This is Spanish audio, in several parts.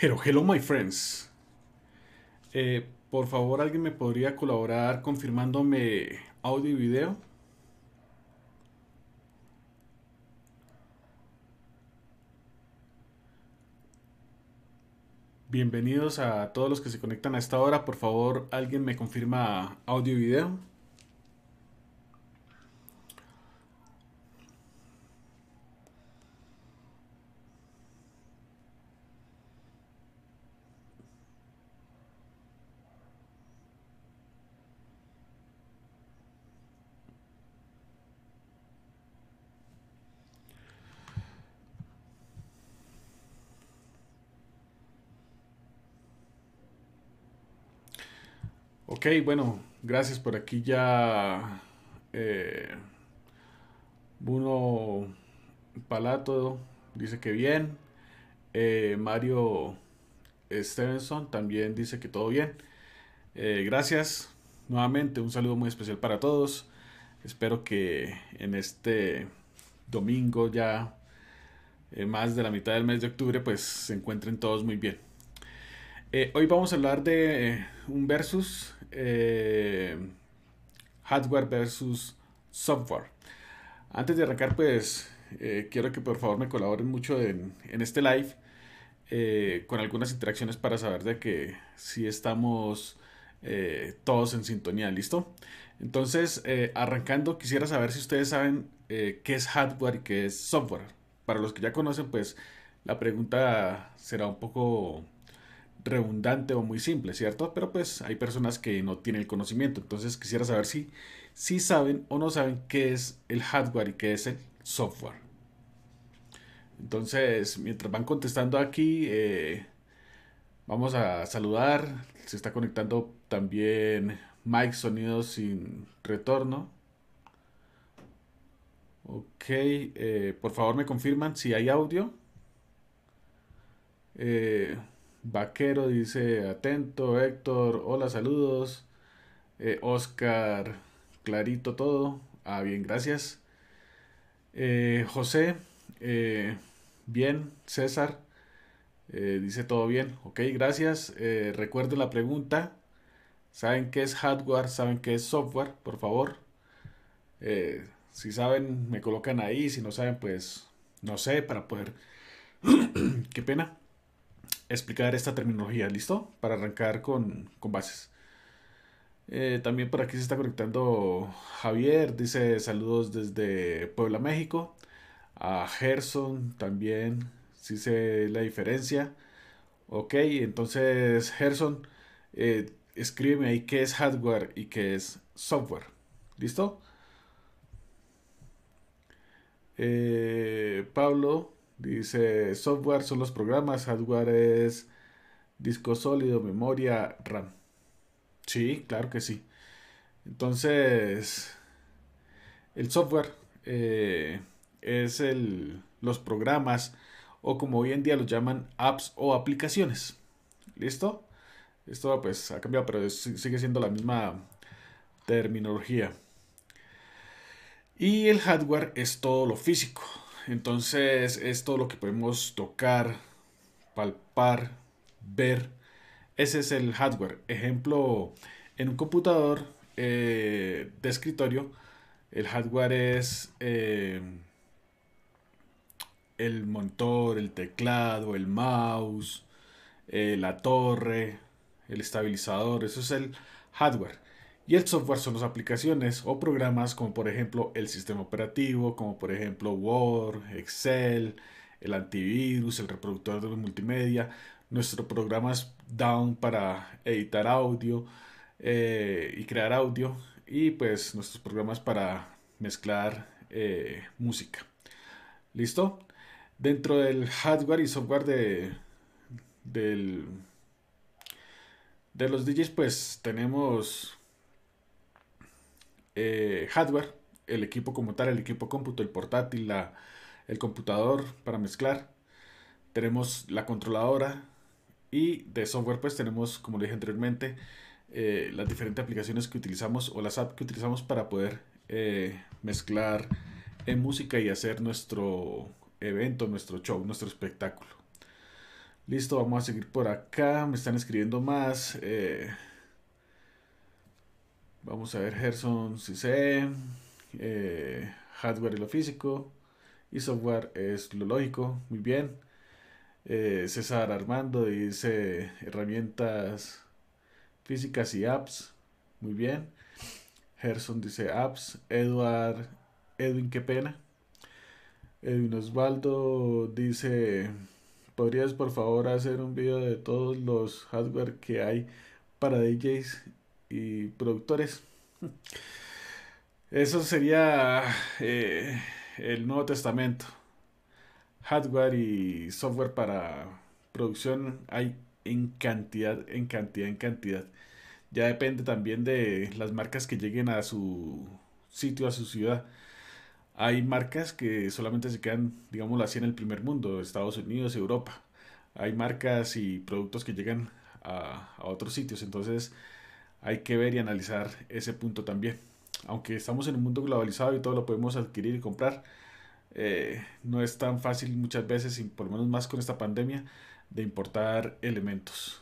Hello, hello, my friends. Eh, por favor, ¿alguien me podría colaborar confirmándome audio y video? Bienvenidos a todos los que se conectan a esta hora. Por favor, ¿alguien me confirma audio y video? Ok, bueno, gracias por aquí ya. Eh, Bruno Palato dice que bien. Eh, Mario Stevenson también dice que todo bien. Eh, gracias. Nuevamente un saludo muy especial para todos. Espero que en este domingo ya más de la mitad del mes de octubre pues se encuentren todos muy bien. hoy vamos a hablar de un versus eh, hardware versus software. Antes de arrancar, pues eh, quiero que por favor me colaboren mucho en, este live eh, con algunas interacciones para saber de que si estamos todos en sintonía, ¿listo? Entonces, arrancando, quisiera saber si ustedes saben qué es hardware y qué es software. Para los que ya conocen, pues la pregunta será un poco redundante o muy simple, ¿cierto? Pero pues hay personas que no tienen el conocimiento, entonces quisiera saber si, si saben o no saben qué es el hardware y qué es el software. Entonces, mientras van contestando aquí, eh, vamos a saludar. Se está conectando también Mike Sonido sin retorno. Ok, eh, por favor me confirman si hay audio. Eh, Vaquero dice, atento, Héctor, hola, saludos. Oscar, eh, clarito todo. Ah, bien, gracias. Eh, José, eh, bien. César, dice todo bien. Ok, gracias. recuerden la pregunta. ¿Saben qué es hardware? ¿Saben qué es software? Por favor. si saben, me colocan ahí. Si no saben, pues no sé, para poder... qué pena explicar esta terminología, ¿listo? Para arrancar con, con bases. Eh, también por aquí se está conectando Javier, dice saludos desde Puebla, México. A Gerson también, si sé la diferencia. Ok, entonces Gerson, eh, escríbeme ahí qué es hardware y qué es software. ¿Listo? Eh, Pablo Dice, software son los programas, hardware es disco sólido, memoria, RAM. Sí, claro que sí. Entonces, el software eh, es el, los programas o como hoy en día los llaman apps o aplicaciones. ¿Listo? Esto pues ha cambiado, pero sigue siendo la misma terminología. Y el hardware es todo lo físico. Entonces es todo lo que podemos tocar, palpar, ver. Ese es el hardware. Ejemplo, en un computador eh, de escritorio, el hardware es eh, el monitor, el teclado, el mouse, eh, la torre, el estabilizador. Eso es el hardware y el software son las aplicaciones o programas como por ejemplo el sistema operativo, como por ejemplo Word, Excel, el antivirus, el reproductor de multimedia, nuestros programas down para editar audio eh, y crear audio y pues nuestros programas para mezclar eh, música. ¿Listo? Dentro del hardware y software de, del, de los DJs pues tenemos eh, hardware, el equipo como tal, el equipo cómputo, el portátil, la, el computador para mezclar. Tenemos la controladora y de software pues tenemos, como dije anteriormente, eh, las diferentes aplicaciones que utilizamos o las apps que utilizamos para poder eh, mezclar en música y hacer nuestro evento, nuestro show, nuestro espectáculo. Listo, vamos a seguir por acá. Me están escribiendo más. Vamos a ver Gerson si eh, hardware y lo físico y software es lo lógico. Muy bien. Eh, César Armando dice herramientas físicas y apps. Muy bien. Gerson dice apps. Edward Edwin, qué pena. Edwin Osvaldo dice, ¿podrías por favor hacer un video de todos los hardware que hay para DJs y productores. Eso sería eh, el Nuevo Testamento. Hardware y software para producción hay en cantidad, en cantidad, en cantidad. Ya depende también de las marcas que lleguen a su sitio, a su ciudad. Hay marcas que solamente se quedan, digámoslo así, en el primer mundo, Estados Unidos, Europa. Hay marcas y productos que llegan a, a otros sitios. Entonces, hay que ver y analizar ese punto también. Aunque estamos en un mundo globalizado y todo lo podemos adquirir y comprar, eh, no es tan fácil muchas veces, y por lo menos más con esta pandemia, de importar elementos.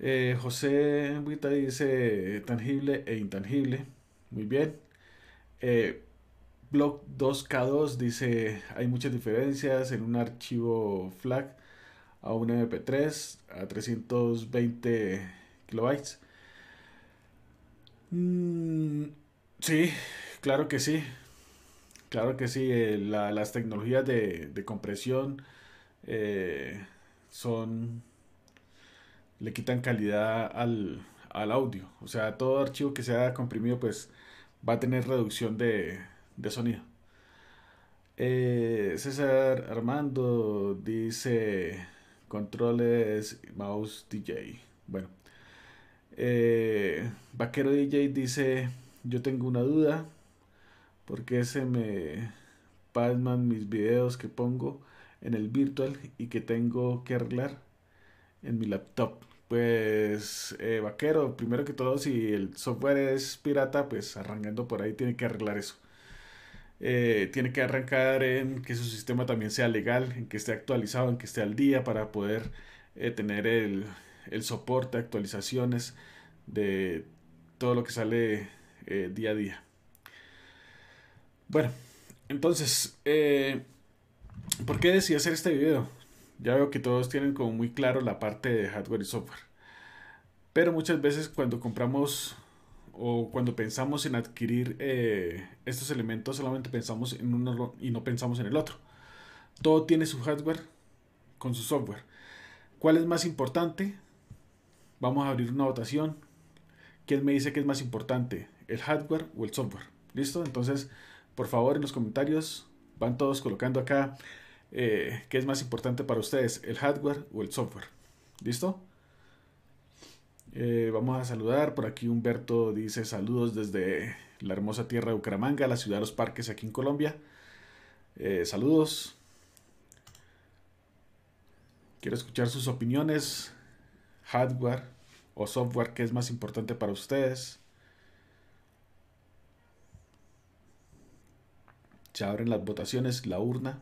Eh, José Buita dice tangible e intangible. Muy bien. Eh, blog 2K2 dice hay muchas diferencias en un archivo FLAC a un MP3 a 320 kilobytes Mm, sí, claro que sí. Claro que sí. Eh, las tecnologías de, compresión eh, son. le quitan calidad al, al audio. O sea, todo archivo que sea comprimido, pues va a tener reducción de, de sonido. Eh, César Armando dice controles mouse DJ. Bueno, eh, Vaquero DJ dice, yo tengo una duda, porque se me pasman mis videos que pongo en el virtual y que tengo que arreglar en mi laptop? Pues eh, Vaquero, primero que todo, si el software es pirata, pues arrancando por ahí tiene que arreglar eso. Eh, tiene que arrancar en que su sistema también sea legal, en que esté actualizado, en que esté al día para poder eh, tener el, el soporte, actualizaciones de todo lo que sale eh, día a día. Bueno, entonces, eh, ¿por qué decidí hacer este video? Ya veo que todos tienen como muy claro la parte de hardware y software. Pero muchas veces cuando compramos o cuando pensamos en adquirir eh, estos elementos solamente pensamos en uno y no pensamos en el otro. Todo tiene su hardware con su software. ¿Cuál es más importante? Vamos a abrir una votación. ¿Quién me dice que es más importante? ¿El hardware o el software? ¿Listo? Entonces, por favor, en los comentarios van todos colocando acá eh, qué es más importante para ustedes, el hardware o el software. ¿Listo? Eh, vamos a saludar. Por aquí Humberto dice saludos desde la hermosa tierra de Bucaramanga, la ciudad de los parques aquí en Colombia. Eh, saludos. Quiero escuchar sus opiniones hardware o software que es más importante para ustedes. Se abren las votaciones, la urna.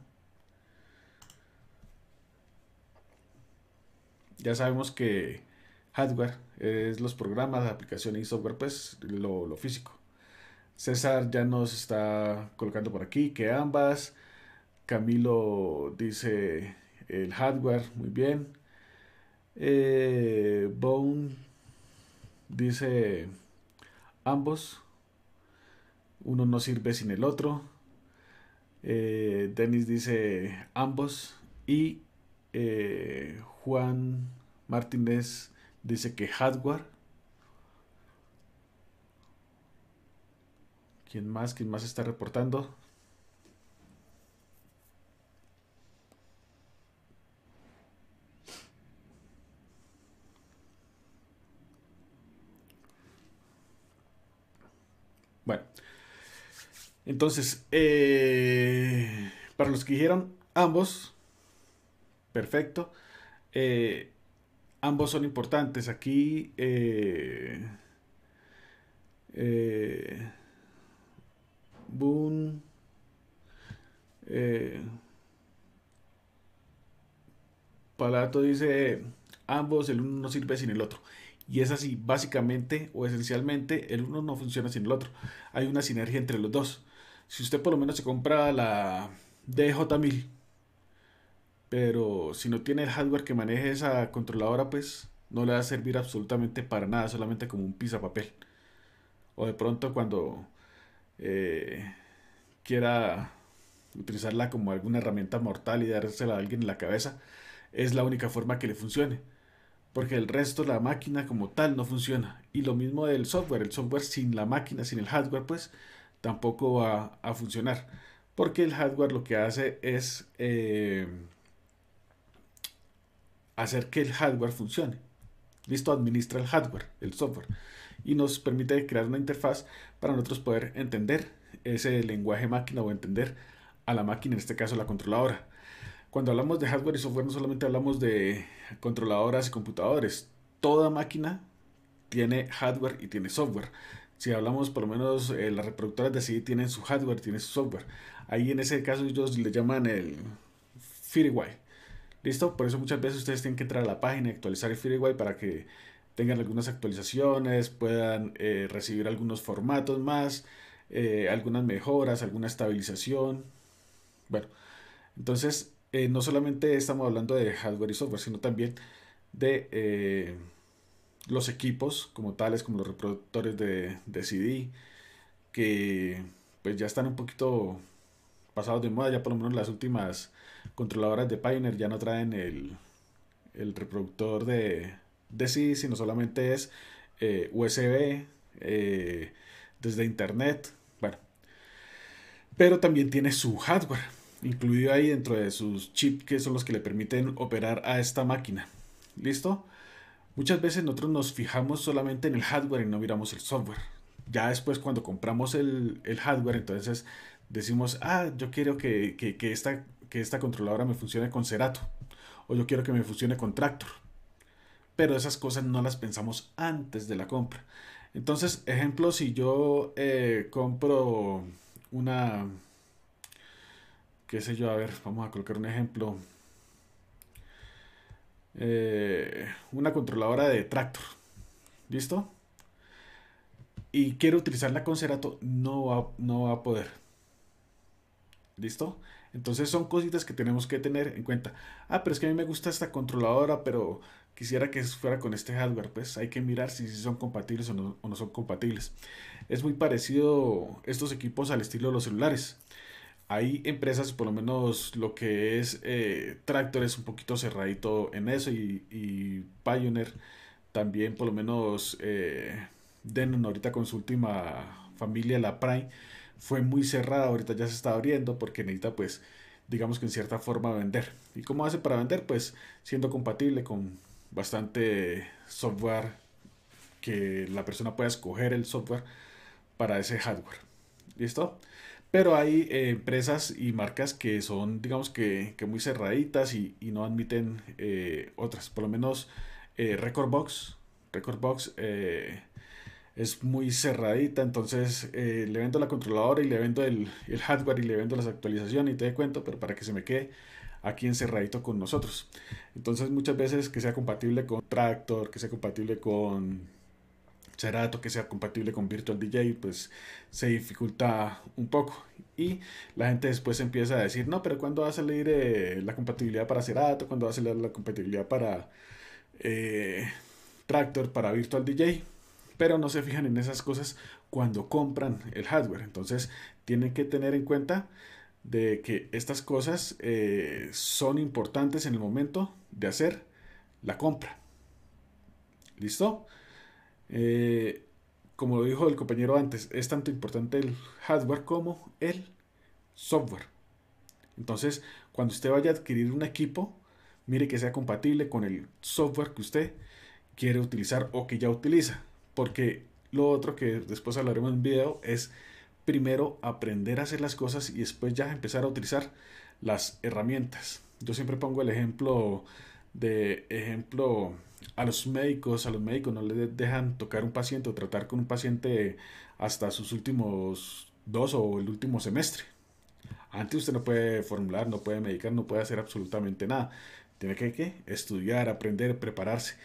Ya sabemos que hardware es los programas, aplicaciones y software, pues lo físico. César ya nos está colocando por aquí que ambas. Camilo dice el hardware, muy bien. Eh, Bone dice, ambos, uno no sirve sin el otro. Eh, dice, ambos. Y eh, Juan Martínez dice que hardware. ¿Quién más? ¿Quién más está reportando? Entonces, eh, para los que dijeron ambos, perfecto. Eh, ambos son importantes. Aquí eh, eh Boon Palato dice ambos, el uno no sirve sin el otro. Y es así, básicamente o esencialmente, el uno no funciona sin el otro. Hay una sinergia entre los dos. Si usted por lo menos se compra la DJ1000, pero si no tiene el hardware que maneje esa controladora, pues no le va a servir absolutamente para nada, solamente como un papel O de pronto cuando eh, quiera utilizarla como alguna herramienta mortal y dársela a alguien en la cabeza, es la única forma que le funcione. Porque el resto, la máquina como tal, no funciona. Y lo mismo del software. El software sin la máquina, sin el hardware, pues tampoco va a funcionar. Porque el hardware lo que hace es eh, hacer que el hardware funcione. Listo, administra el hardware, el software. Y nos permite crear una interfaz para nosotros poder entender ese lenguaje máquina o entender a la máquina, en este caso la controladora. Cuando hablamos de hardware y software no solamente hablamos de controladoras y computadores. Toda máquina tiene hardware y tiene software. Si hablamos, por lo menos eh, las reproductoras de CD tienen su hardware, tienen su software. Ahí en ese caso ellos le llaman el FireWire. ¿Listo? Por eso muchas veces ustedes tienen que entrar a la página y actualizar el FireWire para que tengan algunas actualizaciones, puedan eh, recibir algunos formatos más, eh, algunas mejoras, alguna estabilización. Bueno, entonces no solamente estamos hablando de hardware y software, sino también de los equipos como tales, como los reproductores de, de CD, que pues ya están un poquito pasados de moda, ya por lo menos las últimas controladoras de Pioneer ya no traen el, reproductor de, de CD, sino solamente es eh, USB, eh, desde internet, bueno. Pero también tiene su hardware, incluido ahí dentro de sus chips que son los que le permiten operar a esta máquina. ¿Listo? Muchas veces nosotros nos fijamos solamente en el hardware y no miramos el software. Ya después cuando compramos el, hardware, entonces decimos, ah, yo quiero que, que, esta, controladora me funcione con Cerato. O yo quiero que me funcione con Tractor. Pero esas cosas no las pensamos antes de la compra. Entonces, ejemplo, si yo eh, compro una, qué sé yo, a ver, vamos a colocar un ejemplo. Eh, una controladora de tractor. ¿Listo? Y quiero utilizarla con Cerato, no va, no va a poder. ¿Listo? Entonces son cositas que tenemos que tener en cuenta. Ah, pero es que a mí me gusta esta controladora, pero quisiera que fuera con este hardware. Pues hay que mirar si, son compatibles o no, o no son compatibles. Es muy parecido estos equipos al estilo de los celulares hay empresas, por lo menos lo que es eh, Tractor es un poquito cerradito en eso y, y Pioneer también, por lo menos eh, Denon ahorita con su última familia, la Prime, fue muy cerrada, ahorita ya se está abriendo porque necesita pues digamos que en cierta forma vender. ¿Y cómo hace para vender? Pues siendo compatible con bastante software que la persona pueda escoger el software para ese hardware. ¿Listo? Pero hay eh, empresas y marcas que son, digamos que, que muy cerraditas y, no admiten eh, otras. Por lo menos eh, Recordbox. Recordbox eh, es muy cerradita, entonces le vendo la controladora y le vendo el, el, hardware y le vendo las actualizaciones y te cuento, pero para que se me quede aquí encerradito con nosotros. Entonces muchas veces que sea compatible con Tractor, que sea compatible con Serato que sea compatible con Virtual DJ, pues se dificulta un poco. Y la gente después empieza a decir, no, pero cuando eh, va a salir la compatibilidad para Serato? Eh, cuando va a salir la compatibilidad para Tractor, para Virtual DJ? Pero no se fijan en esas cosas cuando compran el hardware. Entonces tienen que tener en cuenta de que estas cosas eh, son importantes en el momento de hacer la compra. ¿Listo? Eh, como lo dijo el compañero antes, es tanto importante el hardware como el software. Entonces, cuando usted vaya a adquirir un equipo, mire que sea compatible con el software que usted quiere utilizar o que ya utiliza. Porque lo otro que después hablaremos en video es primero aprender a hacer las cosas y después ya empezar a utilizar las herramientas. Yo siempre pongo el ejemplo de ejemplo, a los médicos, a los médicos no les dejan tocar un paciente o tratar con un paciente hasta sus últimos dos o el último semestre. Antes usted no puede formular, no puede medicar, no puede hacer absolutamente nada. Tiene que estudiar, aprender, prepararse.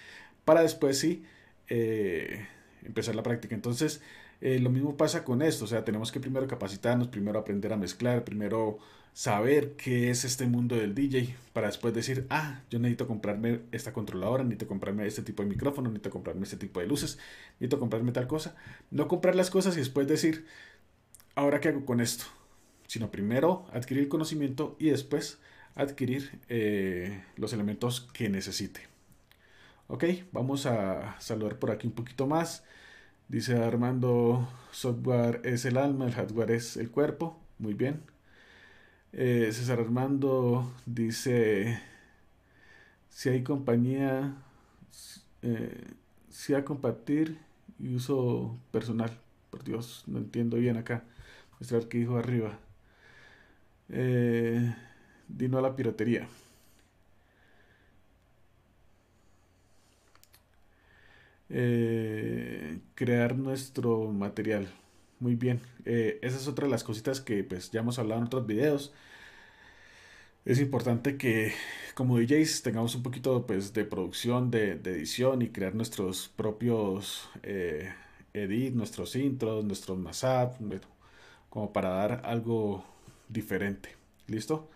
Para después sí eh, empezar la práctica. Entonces, eh, lo mismo pasa con esto. O sea, tenemos que primero capacitarnos, primero aprender a mezclar, primero saber qué es este mundo del DJ para después decir, ah, yo necesito comprarme esta controladora, necesito comprarme este tipo de micrófono, necesito comprarme este tipo de luces, necesito comprarme tal cosa. No comprar las cosas y después decir, ahora qué hago con esto, sino primero adquirir conocimiento y después adquirir eh, los elementos que necesite. Ok, vamos a saludar por aquí un poquito más. Dice Armando, software es el alma, el hardware es el cuerpo. Muy bien, eh, César Armando dice, si hay compañía, si eh, a compartir y uso personal. Por Dios, no entiendo bien acá. Mostrar que dijo arriba. Eh, dino a la piratería. Eh, crear nuestro material muy bien. Eh, esa es otra de las cositas que pues ya hemos hablado en otros videos. Es importante que como DJs tengamos un poquito pues de producción, de, edición y crear nuestros propios edit eh, edits, nuestros intros, nuestros más como para dar algo diferente. ¿Listo?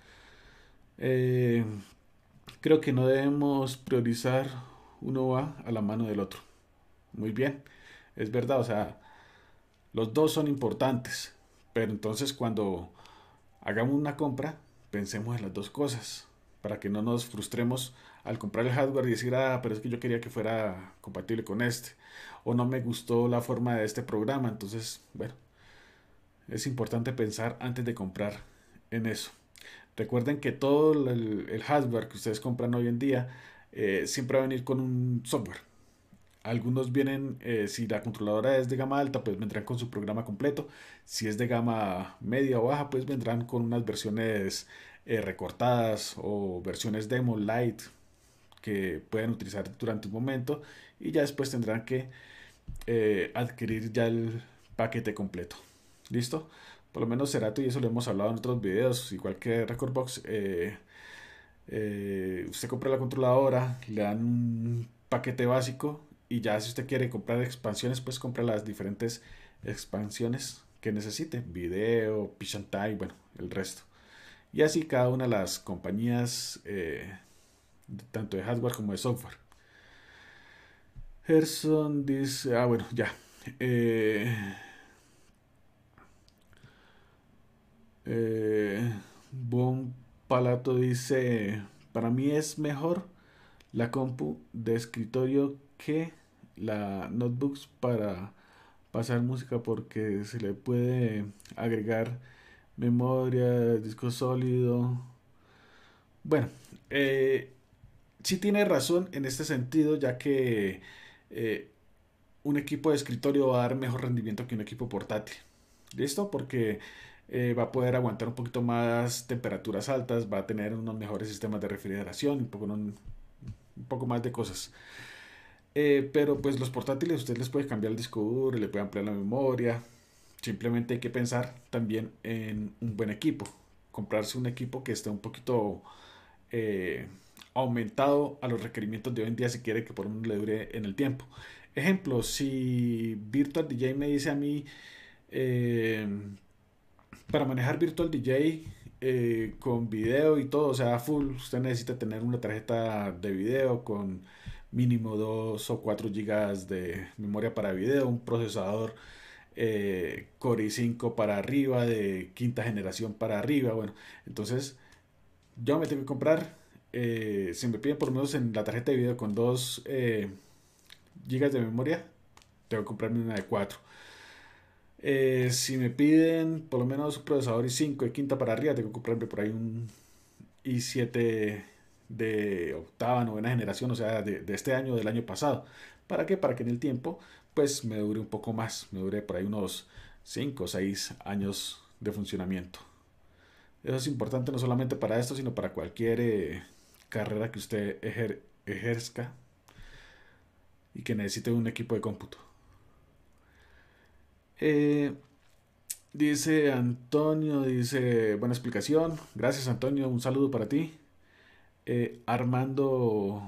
Eh, creo que no debemos priorizar uno a la mano del otro. Muy bien, es verdad, o sea, los dos son importantes, pero entonces cuando hagamos una compra, pensemos en las dos cosas, para que no nos frustremos al comprar el hardware y decir, ah, pero es que yo quería que fuera compatible con este, o no me gustó la forma de este programa, entonces, bueno, es importante pensar antes de comprar en eso. Recuerden que todo el, hardware que ustedes compran hoy en día eh, siempre va a venir con un software algunos vienen, eh, si la controladora es de gama alta, pues vendrán con su programa completo. Si es de gama media o baja, pues vendrán con unas versiones eh, recortadas o versiones demo light que pueden utilizar durante un momento y ya después tendrán que eh, adquirir ya el paquete completo. ¿Listo? Por lo menos Serato, y eso lo hemos hablado en otros videos, igual que Recordbox, usted compra la controladora, le dan un paquete básico y ya si usted quiere comprar expansiones, pues compra las diferentes expansiones que necesite. Video, Pigeon bueno, el resto. Y así cada una de las compañías, eh, tanto de hardware como de software. Gerson dice, ah bueno, ya. Eh, eh, bon Palato dice, para mí es mejor la compu de escritorio que la notebooks para pasar música porque se le puede agregar memoria, disco sólido. Bueno, eh, si tiene razón en este sentido, ya que eh, un equipo de escritorio va a dar mejor rendimiento que un equipo portátil. ¿Listo? Porque eh, va a poder aguantar un poquito más temperaturas altas, va a tener unos mejores sistemas de refrigeración, un poco, un poco más de cosas. Eh, pero pues los portátiles usted les puede cambiar el disco duro, le puede ampliar la memoria. Simplemente hay que pensar también en un buen equipo. Comprarse un equipo que esté un poquito eh, aumentado a los requerimientos de hoy en día si quiere que por lo menos le dure en el tiempo. Ejemplo, si Virtual DJ me dice a mí, eh, para manejar Virtual DJ con video y todo, o sea, full, usted necesita tener una tarjeta de video con mínimo 2 o 4 GB de memoria para video, un procesador eh, Core i5 para arriba, de quinta generación para arriba. Bueno, entonces yo me tengo que comprar, eh, si me piden por lo menos en la tarjeta de video con 2 eh, GB de memoria, tengo que comprarme una de 4. si me piden por lo menos un procesador i5 de quinta para arriba, tengo que comprarme por ahí un i7 de octava, novena generación, o sea, de, este año, del año pasado. ¿Para qué? Para que en el tiempo, pues me dure un poco más, me dure por ahí unos 5 o 6 años de funcionamiento. Eso es importante no solamente para esto, sino para cualquier eh, carrera que usted ejerzca y que necesite un equipo de cómputo. Eh, dice Antonio, dice, buena explicación. Gracias Antonio, un saludo para ti. Eh, Armando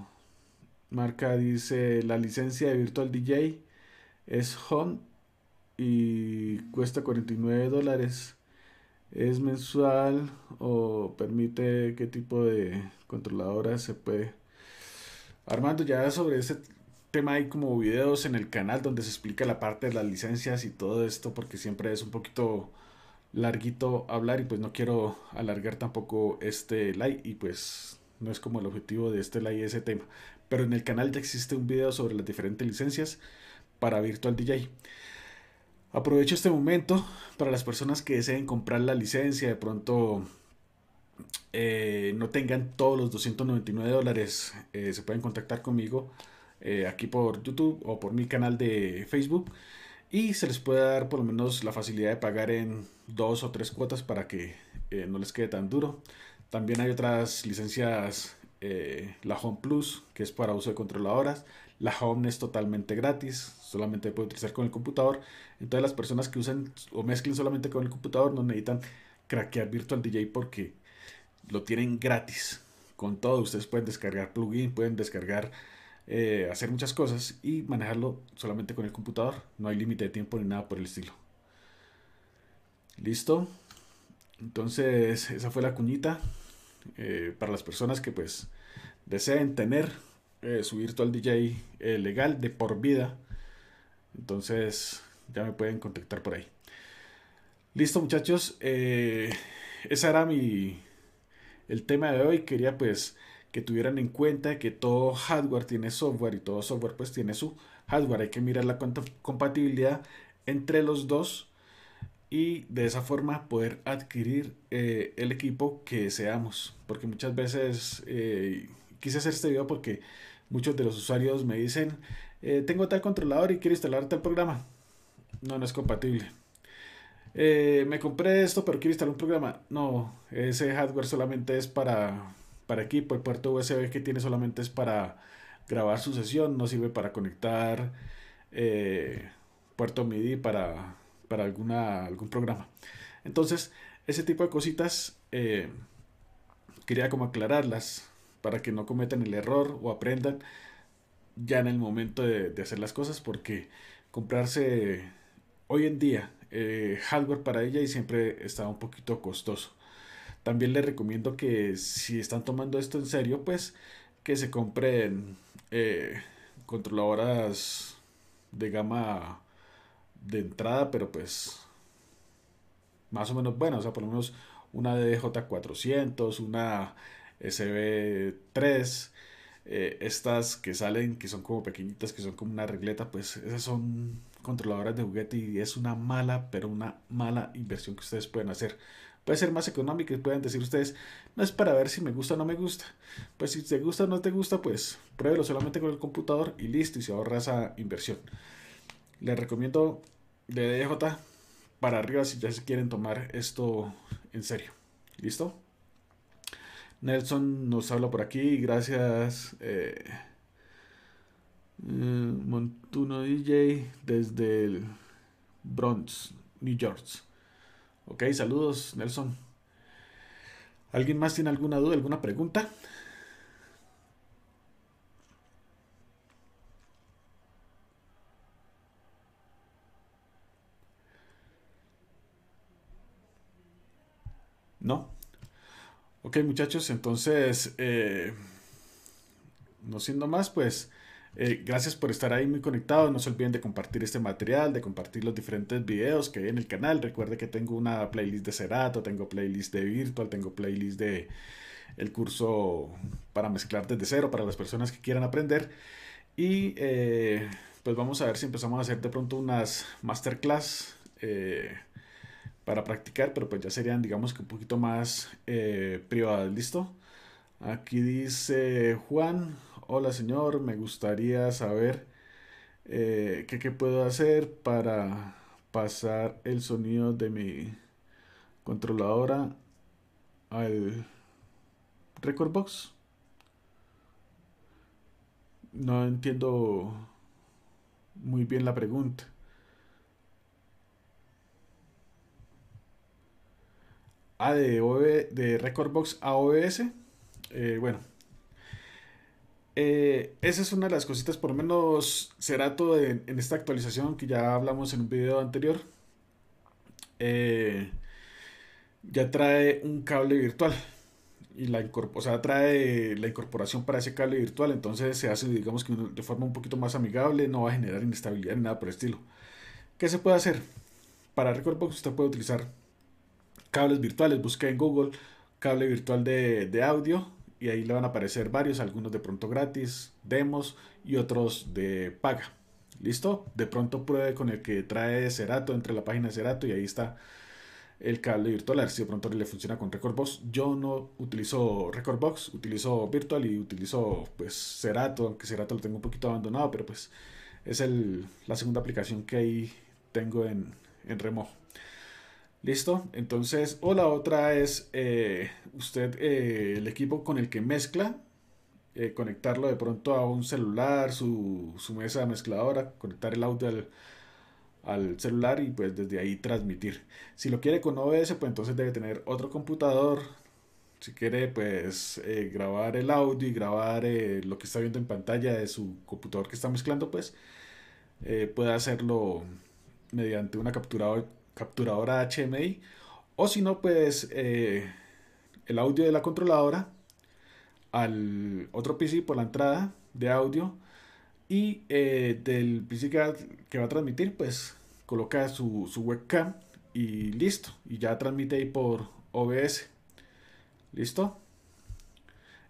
Marca dice la licencia de Virtual DJ es home y cuesta 49 dólares. Es mensual o permite qué tipo de controladoras se puede. Armando, ya sobre ese tema hay como videos en el canal donde se explica la parte de las licencias y todo esto porque siempre es un poquito larguito hablar y pues no quiero alargar tampoco este like y pues no es como el objetivo de este live ese tema. Pero en el canal ya existe un video sobre las diferentes licencias para Virtual DJ. Aprovecho este momento para las personas que deseen comprar la licencia, de pronto eh, no tengan todos los 299 dólares, eh, se pueden contactar conmigo eh, aquí por YouTube o por mi canal de Facebook y se les puede dar por lo menos la facilidad de pagar en dos o tres cuotas para que no les quede tan duro. También hay otras licencias, eh, la Home Plus, que es para uso de controladoras. La Home es totalmente gratis, solamente puede utilizar con el computador. Entonces las personas que usen o mezclen solamente con el computador no necesitan craquear Virtual DJ porque lo tienen gratis. Con todo, ustedes pueden descargar plugin, pueden descargar, eh, hacer muchas cosas y manejarlo solamente con el computador. No hay límite de tiempo ni nada por el estilo. ¿Listo? Entonces, esa fue la cuñita eh, para las personas que pues deseen tener eh, su virtual DJ eh, legal de por vida. Entonces, ya me pueden contactar por ahí. Listo muchachos, ese era mi, el tema de hoy. Quería pues que tuvieran en cuenta que todo hardware tiene software y todo software pues tiene su hardware. Hay que mirar la compatibilidad entre los dos y de esa forma poder adquirir eh, el equipo que deseamos. Porque muchas veces eh, quise hacer este video porque muchos de los usuarios me dicen, eh, tengo tal controlador y quiero instalar tal programa. No, no es compatible. me compré esto pero quiero instalar un programa. No, ese hardware solamente es para, para equipo. El puerto USB que tiene solamente es para grabar su sesión. No sirve para conectar puerto MIDI para para alguna, algún programa. Entonces, ese tipo de cositas eh, quería como aclararlas para que no cometan el error o aprendan ya en el momento de, hacer las cosas porque comprarse hoy en día eh, hardware para ella y siempre está un poquito costoso. También les recomiendo que si están tomando esto en serio, pues que se compren eh, controladoras de gama de entrada, pero pues más o menos bueno, o sea, por lo menos una DJ400, una SB3, eh, estas que salen, que son como pequeñitas, que son como una regleta, pues esas son controladoras de juguete y es una mala, pero una mala inversión que ustedes pueden hacer. Puede ser más económica y pueden decir ustedes, no es para ver si me gusta o no me gusta. Pues si te gusta o no te gusta, pues pruébelo solamente con el computador y listo y se ahorra esa inversión. Les recomiendo de DJ para arriba si ya se quieren tomar esto en serio. ¿Listo? Nelson nos habla por aquí. Gracias. Eh, eh, Montuno DJ desde el Bronx, New York. Ok, saludos Nelson. ¿Alguien más tiene alguna duda, alguna pregunta? ¿No? Ok, muchachos, entonces, eh, no siendo más, pues eh, gracias por estar ahí muy conectados. No se olviden de compartir este material, de compartir los diferentes videos que hay en el canal. Recuerde que tengo una playlist de Cerato, tengo playlist de Virtual, tengo playlist de el curso para mezclar desde cero para las personas que quieran aprender. Y eh, pues vamos a ver si empezamos a hacer de pronto unas masterclass para practicar, pero pues ya serían, digamos que un poquito más eh, privadas, ¿listo? Aquí dice Juan, hola señor, me gustaría saber eh, qué, qué puedo hacer para pasar el sonido de mi controladora al record box. No entiendo muy bien la pregunta. A de, de Recordbox a OBS. Eh, bueno, eh, esa es una de las cositas, por lo menos será todo en, esta actualización que ya hablamos en un video anterior. Eh, ya trae un cable virtual y la o trae la incorporación para ese cable virtual, entonces se hace, digamos que de forma un poquito más amigable, no va a generar inestabilidad ni nada por el estilo. ¿Qué se puede hacer? Para Recordbox usted puede utilizar cables virtuales. busqué en Google cable virtual de, audio y ahí le van a aparecer varios, algunos de pronto gratis, demos y otros de paga. ¿Listo? De pronto pruebe con el que trae Cerato, entre la página de Cerato y ahí está el cable virtual. A ver si de pronto le funciona con Recordbox. Yo no utilizo Recordbox, utilizo Virtual y utilizo pues Cerato, aunque Cerato lo tengo un poquito abandonado, pero pues es la segunda aplicación que ahí tengo en, en remojo. ¿Listo? Entonces, o la otra es eh, usted, eh, el equipo con el que mezcla, eh, conectarlo de pronto a un celular, su, mesa mezcladora, conectar el audio al, celular y pues desde ahí transmitir. Si lo quiere con OBS, pues entonces debe tener otro computador. Si quiere, pues grabar el audio y grabar lo que está viendo en pantalla de su computador que está mezclando, pues puede hacerlo mediante una captura capturadora HMI o si no pues eh, el audio de la controladora al otro PC por la entrada de audio y eh, del PC que va, a transmitir pues coloca su, webcam y listo y ya transmite ahí por OBS listo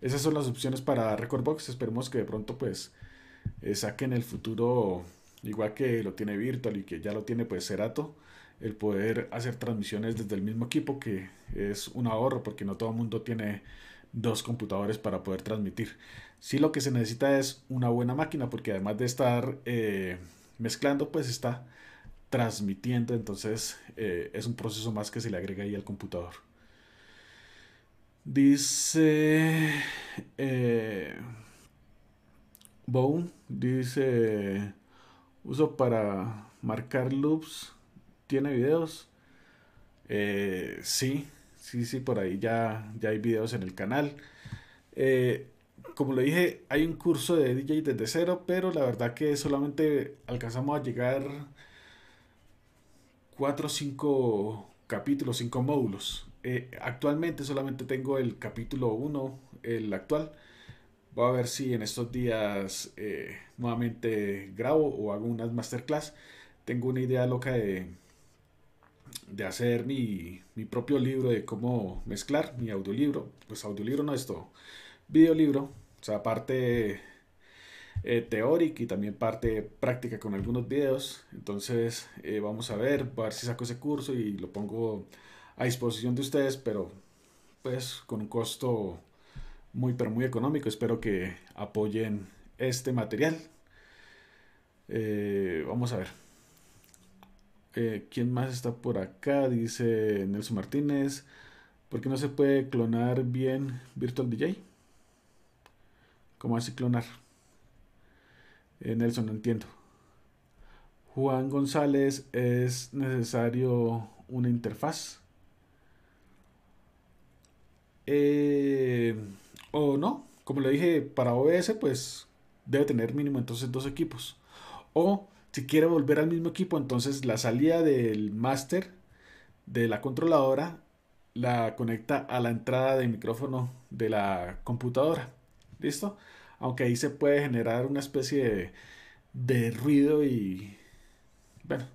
esas son las opciones para Recordbox esperemos que de pronto pues saque eh, saquen el futuro igual que lo tiene Virtual y que ya lo tiene pues Cerato el poder hacer transmisiones desde el mismo equipo, que es un ahorro porque no todo el mundo tiene dos computadores para poder transmitir. si lo que se necesita es una buena máquina porque además de estar eh, mezclando, pues está transmitiendo, entonces eh, es un proceso más que se le agrega ahí al computador. Dice eh, dice uso para marcar loops tiene videos. Eh, sí, sí, sí, por ahí ya, ya hay videos en el canal. Eh, como le dije, hay un curso de DJ desde cero, pero la verdad que solamente alcanzamos a llegar cuatro o cinco capítulos, cinco módulos. Eh, actualmente solamente tengo el capítulo 1, el actual. Voy a ver si en estos días nuevamente grabo o hago unas masterclass. Tengo una idea loca de de hacer mi, propio libro de cómo mezclar mi audiolibro. Pues audiolibro no es todo. Videolibro, o sea, parte eh, teórica y también parte práctica con algunos videos. Entonces eh, vamos a ver, a ver si saco ese curso y lo pongo a disposición de ustedes, pero pues con un costo muy, pero muy económico. Espero que apoyen este material. Eh, vamos a ver. Eh, ¿Quién más está por acá? Dice Nelson Martínez. ¿Por qué no se puede clonar bien Virtual DJ? ¿Cómo así clonar? Eh, Nelson, no entiendo. Juan González, ¿es necesario una interfaz? Eh, o no, como le dije, para OBS pues debe tener mínimo entonces dos equipos. O si quiere volver al mismo equipo, entonces la salida del máster de la controladora la conecta a la entrada de micrófono de la computadora. ¿Listo? Aunque ahí se puede generar una especie de, ruido y... Bueno,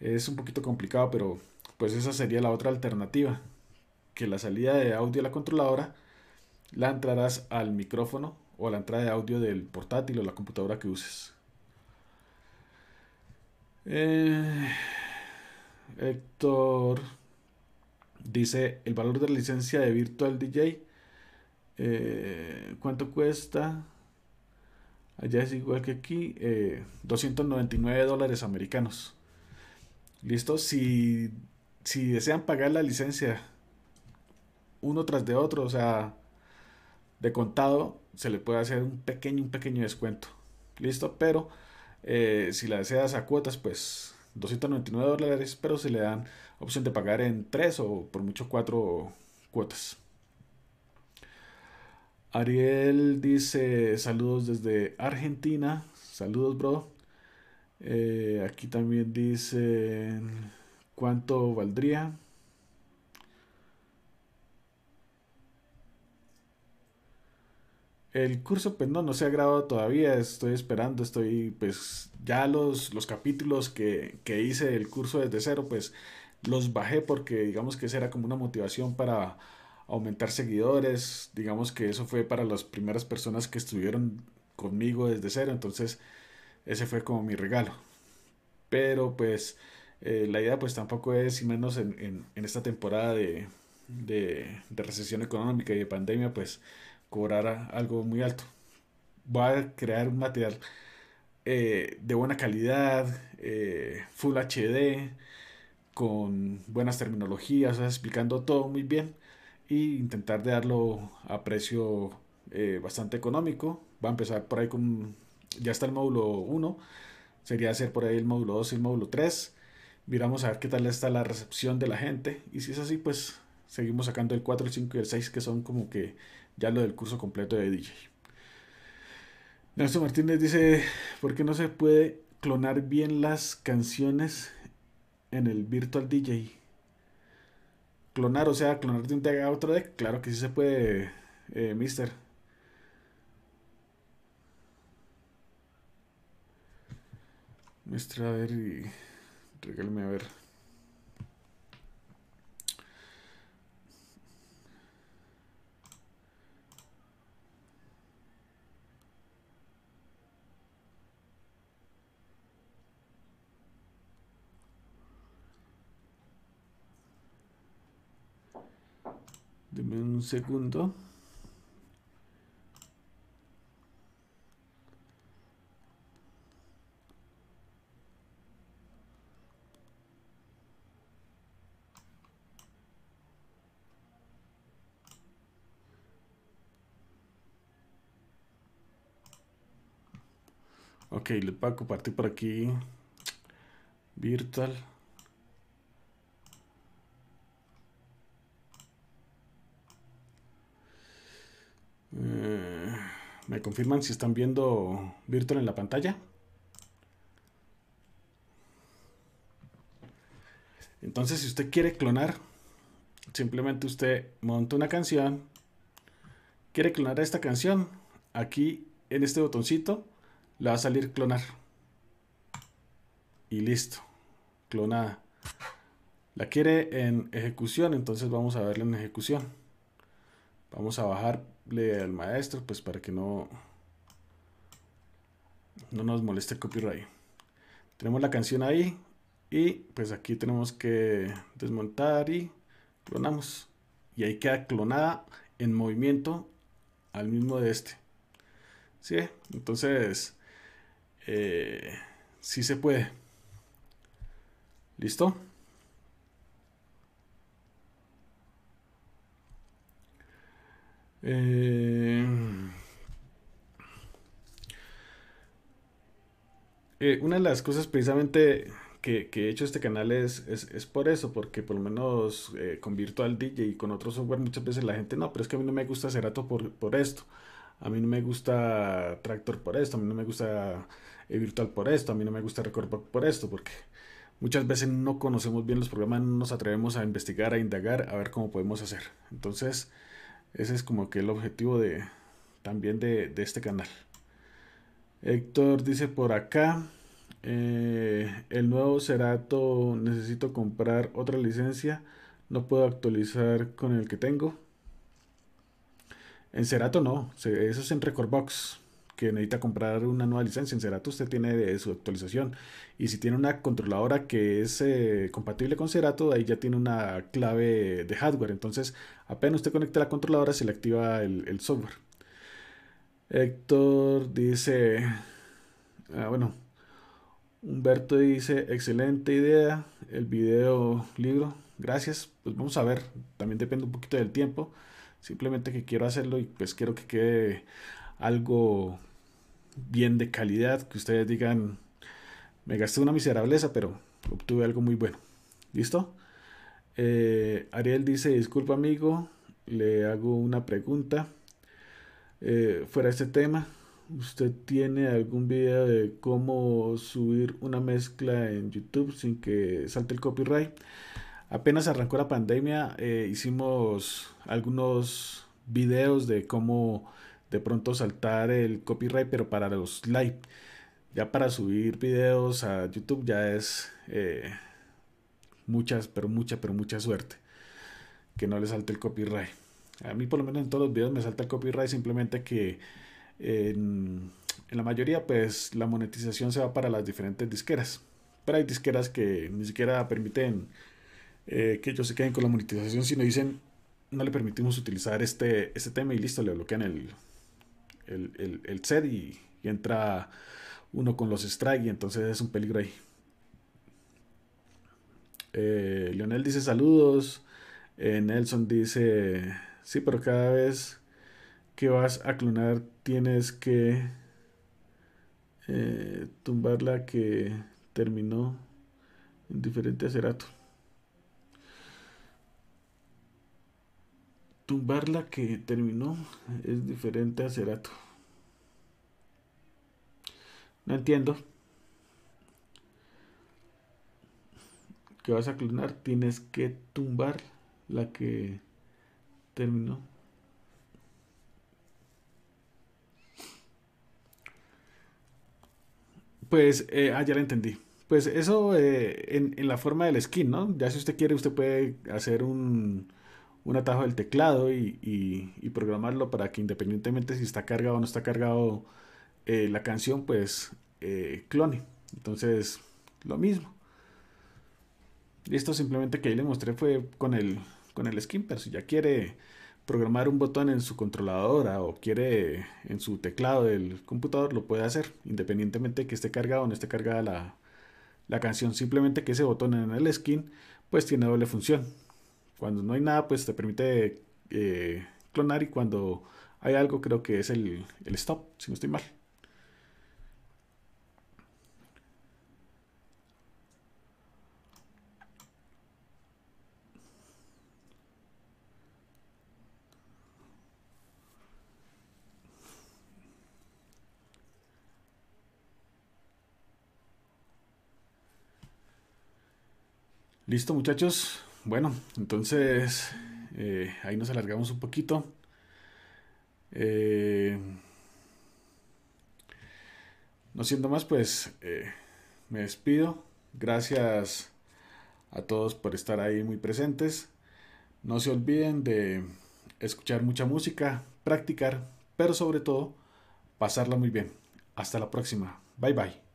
es un poquito complicado, pero pues esa sería la otra alternativa. Que la salida de audio de la controladora la entrarás al micrófono o a la entrada de audio del portátil o la computadora que uses. Eh, Héctor dice, el valor de la licencia de Virtual DJ, eh, ¿cuánto cuesta? Allá es igual que aquí, 299 eh, dólares americanos. Listo, si, si desean pagar la licencia uno tras de otro, o sea, de contado, se le puede hacer un pequeño, un pequeño descuento. Listo, pero eh, si la deseas a cuotas, pues 299 dólares, pero se le dan opción de pagar en 3 o por mucho 4 cuotas. Ariel dice saludos desde Argentina. Saludos, bro. Eh, aquí también dice cuánto valdría. El curso pues no, no se ha grabado todavía, estoy esperando, estoy pues ya los, los capítulos que, hice del curso desde cero pues los bajé porque digamos que esa era como una motivación para aumentar seguidores, digamos que eso fue para las primeras personas que estuvieron conmigo desde cero, entonces ese fue como mi regalo. Pero pues eh, la idea pues tampoco es, y menos en, esta temporada de, de recesión económica y de pandemia, pues cobrar algo muy alto. voy a crear un material eh, de buena calidad, eh, Full HD, con buenas terminologías, explicando todo muy bien e intentar darlo a precio eh, bastante económico. Va a empezar por ahí con, ya está el módulo 1, sería hacer por ahí el módulo 2 y el módulo 3. Miramos a ver qué tal está la recepción de la gente y si es así, pues seguimos sacando el 4, el 5 y el 6 que son como que ya lo del curso completo de DJ. Nelson Martínez dice, ¿por qué no se puede clonar bien las canciones en el Virtual DJ? Clonar, o sea, clonar de un deck a otro deck, claro que sí se puede, eh, mister. Mister, a ver y regálame a ver. dime un segundo. Ok, le voy a compartir por aquí. Virtual. Me confirman si están viendo Virtual en la pantalla. Entonces, si usted quiere clonar, simplemente usted monta una canción. Quiere clonar esta canción. Aquí en este botoncito le va a salir clonar. Y listo. Clonada. La quiere en ejecución, entonces vamos a verla en ejecución. Vamos a bajarle al maestro, pues para que no, no nos moleste el copyright. Tenemos la canción ahí y pues aquí tenemos que desmontar y clonamos. Y ahí queda clonada en movimiento al mismo de este. ¿Sí? Entonces, eh, sí se puede. ¿Listo? Eh, eh, una de las cosas precisamente que, he hecho este canal es, es, por eso, porque por lo menos eh, con Virtual DJ y con otro software muchas veces la gente no, pero es que a mí no me gusta Cerato por, por esto, a mí no me gusta Tractor por esto, a mí no me gusta Virtual por esto, a mí no me gusta Record por esto, porque muchas veces no conocemos bien los programas, no nos atrevemos a investigar, a indagar, a ver cómo podemos hacer. Entonces, ese es como que el objetivo de también de, este canal. Héctor dice por acá. Eh, el nuevo Cerato necesito comprar otra licencia. No puedo actualizar con el que tengo. En Cerato no. Eso es en Recordbox que necesita comprar una nueva licencia, en Cerato usted tiene su actualización. Y si tiene una controladora que es eh, compatible con Cerato, ahí ya tiene una clave de hardware. Entonces, apenas usted conecta la controladora, se le activa el, software. Héctor dice, ah, bueno, Humberto dice, excelente idea, el video libro, gracias, pues vamos a ver, también depende un poquito del tiempo, simplemente que quiero hacerlo y pues quiero que quede algo bien de calidad, que ustedes digan, me gasté una miserableza, pero obtuve algo muy bueno. ¿Listo? Eh, Ariel dice, disculpa amigo, le hago una pregunta. Eh, fuera de este tema, ¿usted tiene algún video de cómo subir una mezcla en YouTube sin que salte el copyright? Apenas arrancó la pandemia, eh, hicimos algunos videos de cómo de pronto saltar el copyright, pero para los live. Ya para subir videos a YouTube ya es eh, muchas, pero mucha, pero mucha suerte. Que no le salte el copyright. A mí por lo menos en todos los videos me salta el copyright, simplemente que en, la mayoría pues la monetización se va para las diferentes disqueras. Pero hay disqueras que ni siquiera permiten eh, que ellos se queden con la monetización, sino dicen no le permitimos utilizar este, este tema y listo, le bloquean el, el, el, y, entra uno con los strike y entonces es un peligro ahí. Eh, Lionel dice saludos. Eh, Nelson dice, sí, pero cada vez que vas a clonar tienes que eh, tumbarla que terminó en diferente Cerato. tumbar la que terminó es diferente a Cerato. No entiendo. Que vas a clonar, tienes que tumbar la que terminó. Pues eh, ah, ya la entendí. Pues eso eh, en, en, la forma del skin, ¿no? Ya si usted quiere, usted puede hacer un, un atajo del teclado y, programarlo para que independientemente si está cargado o no está cargado eh, la canción, pues eh, clone. Entonces, lo mismo. Y esto simplemente que ahí le mostré fue con el, con el skin, pero si ya quiere programar un botón en su controladora o quiere en su teclado del computador, lo puede hacer, independientemente de que esté cargado o no esté cargada la, la canción. Simplemente que ese botón en el skin, pues tiene doble función. Cuando no hay nada, pues te permite eh, clonar y cuando hay algo creo que es el, el stop, si no estoy mal. Listo muchachos, bueno, entonces eh, ahí nos alargamos un poquito. Eh, no siendo más, pues eh, me despido. Gracias a todos por estar ahí muy presentes. No se olviden de escuchar mucha música, practicar, pero sobre todo pasarla muy bien. Hasta la próxima. Bye bye.